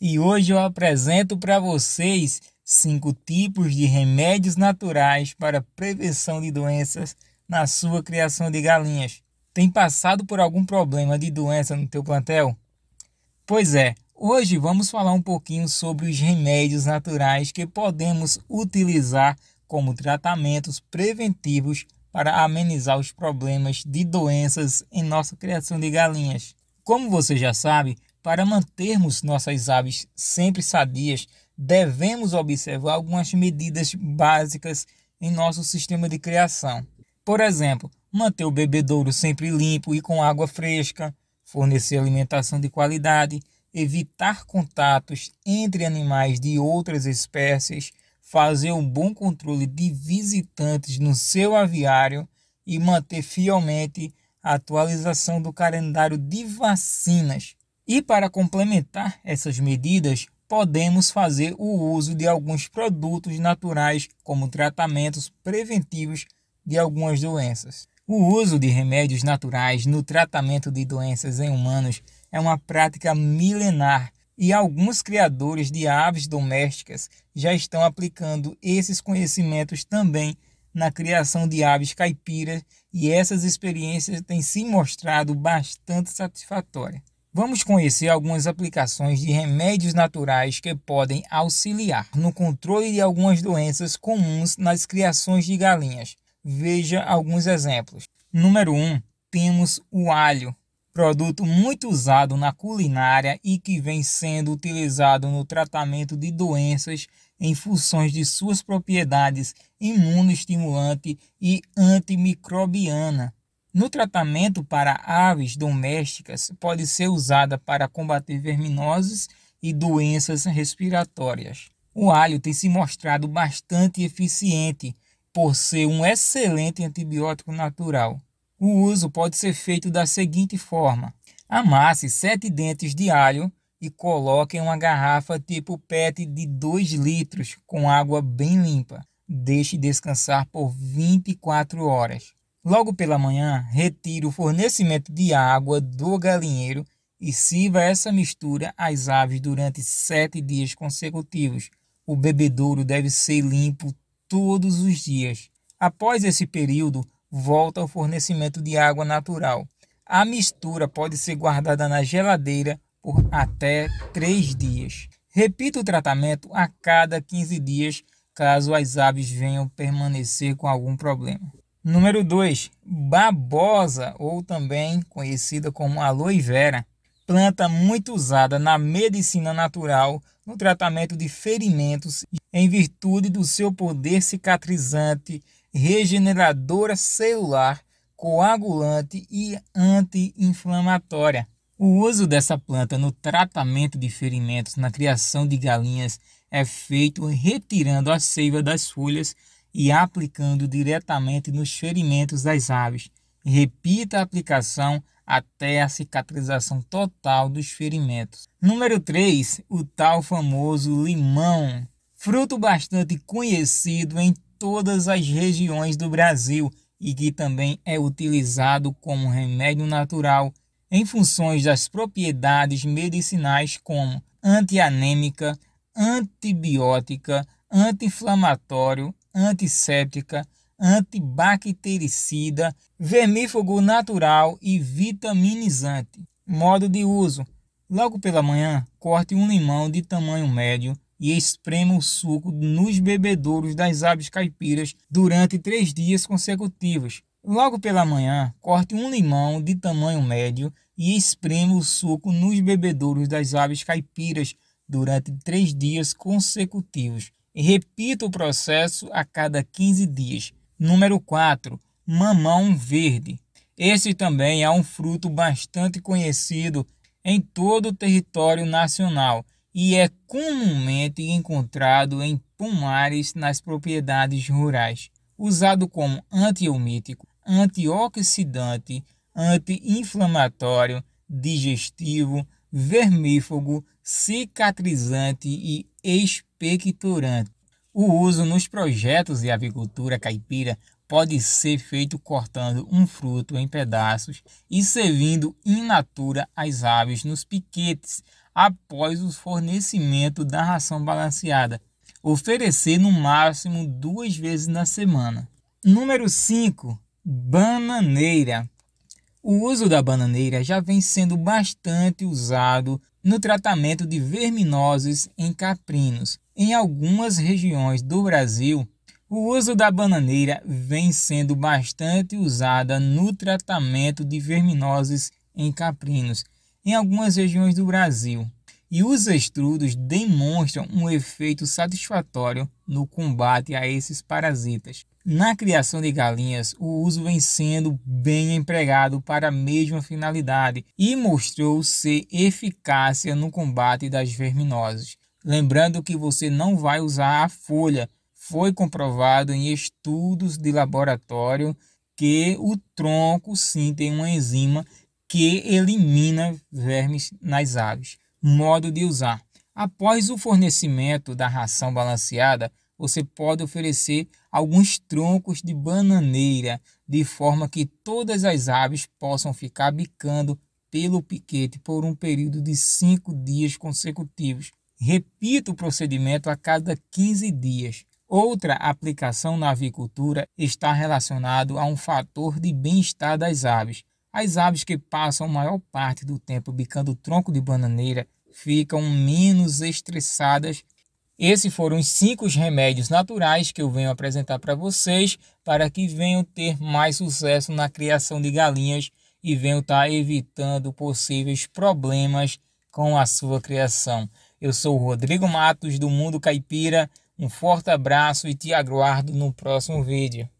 e hoje eu apresento para vocês cinco tipos de remédios naturais para prevenção de doenças na sua criação de galinhas. Tem passado por algum problema de doença no teu plantel? Pois é, hoje vamos falar um pouquinho sobre os remédios naturais que podemos utilizar como tratamentos preventivos para amenizar os problemas de doenças em nossa criação de galinhas. Como você já sabe, para mantermos nossas aves sempre sadias, devemos observar algumas medidas básicas em nosso sistema de criação. Por exemplo, manter o bebedouro sempre limpo e com água fresca, fornecer alimentação de qualidade, evitar contatos entre animais de outras espécies, fazer um bom controle de visitantes no seu aviário e manter fielmente a atualização do calendário de vacinas e para complementar essas medidas, podemos fazer o uso de alguns produtos naturais como tratamentos preventivos de algumas doenças. O uso de remédios naturais no tratamento de doenças em humanos é uma prática milenar e alguns criadores de aves domésticas já estão aplicando esses conhecimentos também na criação de aves caipiras e essas experiências têm se mostrado bastante satisfatórias. Vamos conhecer algumas aplicações de remédios naturais que podem auxiliar no controle de algumas doenças comuns nas criações de galinhas. Veja alguns exemplos. Número 1. Temos o alho, produto muito usado na culinária e que vem sendo utilizado no tratamento de doenças em função de suas propriedades imunoestimulante e antimicrobiana no tratamento para aves domésticas, pode ser usada para combater verminoses e doenças respiratórias. O alho tem se mostrado bastante eficiente por ser um excelente antibiótico natural. O uso pode ser feito da seguinte forma: amasse sete dentes de alho e coloque em uma garrafa tipo PET de 2 litros com água bem limpa. Deixe descansar por 24 horas. Logo pela manhã, retira o fornecimento de água do galinheiro e sirva essa mistura às aves durante sete dias consecutivos. O bebedouro deve ser limpo todos os dias. Após esse período, volta ao fornecimento de água natural. A mistura pode ser guardada na geladeira por até três dias. Repita o tratamento a cada 15 dias, caso as aves venham permanecer com algum problema. Número 2, babosa, ou também conhecida como aloe vera, planta muito usada na medicina natural no tratamento de ferimentos em virtude do seu poder cicatrizante, regeneradora celular, coagulante e anti-inflamatória. O uso dessa planta no tratamento de ferimentos na criação de galinhas é feito retirando a seiva das folhas e aplicando diretamente nos ferimentos das aves. Repita a aplicação até a cicatrização total dos ferimentos. Número 3, o tal famoso limão. Fruto bastante conhecido em todas as regiões do Brasil e que também é utilizado como remédio natural em funções das propriedades medicinais como antianêmica, antibiótica, anti-inflamatório, antisséptica, antibactericida, vermífugo natural e vitaminizante. Modo de uso: logo pela manhã, corte um limão de tamanho médio e esprema o suco nos bebedouros das aves caipiras durante três dias consecutivos. Logo pela manhã, corte um limão de tamanho médio e esprema o suco nos bebedouros das aves caipiras durante três dias consecutivos e repita o processo a cada 15 dias. Número 4. Mamão verde. Esse também é um fruto bastante conhecido em todo o território nacional e é comumente encontrado em pomares nas propriedades rurais. Usado como antiomítico, antioxidante, anti-inflamatório, digestivo, vermífugo, cicatrizante e expectorante. O uso nos projetos de avicultura caipira pode ser feito cortando um fruto em pedaços e servindo in natura às aves nos piquetes após o fornecimento da ração balanceada. Oferecer no máximo duas vezes na semana. Número 5. Bananeira. O uso da bananeira já vem sendo bastante usado no tratamento de verminoses em caprinos. Em algumas regiões do Brasil, o uso da bananeira vem sendo bastante usada no tratamento de verminoses em caprinos em algumas regiões do Brasil e os estudos demonstram um efeito satisfatório no combate a esses parasitas. Na criação de galinhas, o uso vem sendo bem empregado para a mesma finalidade e mostrou ser eficácia no combate das verminoses. Lembrando que você não vai usar a folha, foi comprovado em estudos de laboratório que o tronco sim tem uma enzima que elimina vermes nas aves modo de usar. Após o fornecimento da ração balanceada, você pode oferecer alguns troncos de bananeira, de forma que todas as aves possam ficar bicando pelo piquete por um período de cinco dias consecutivos. Repita o procedimento a cada 15 dias. Outra aplicação na avicultura está relacionada a um fator de bem-estar das aves. As aves que passam a maior parte do tempo bicando o tronco de bananeira ficam menos estressadas. Esses foram os cinco remédios naturais que eu venho apresentar para vocês para que venham ter mais sucesso na criação de galinhas e venham estar tá evitando possíveis problemas com a sua criação. Eu sou o Rodrigo Matos do Mundo Caipira. Um forte abraço e te aguardo no próximo vídeo.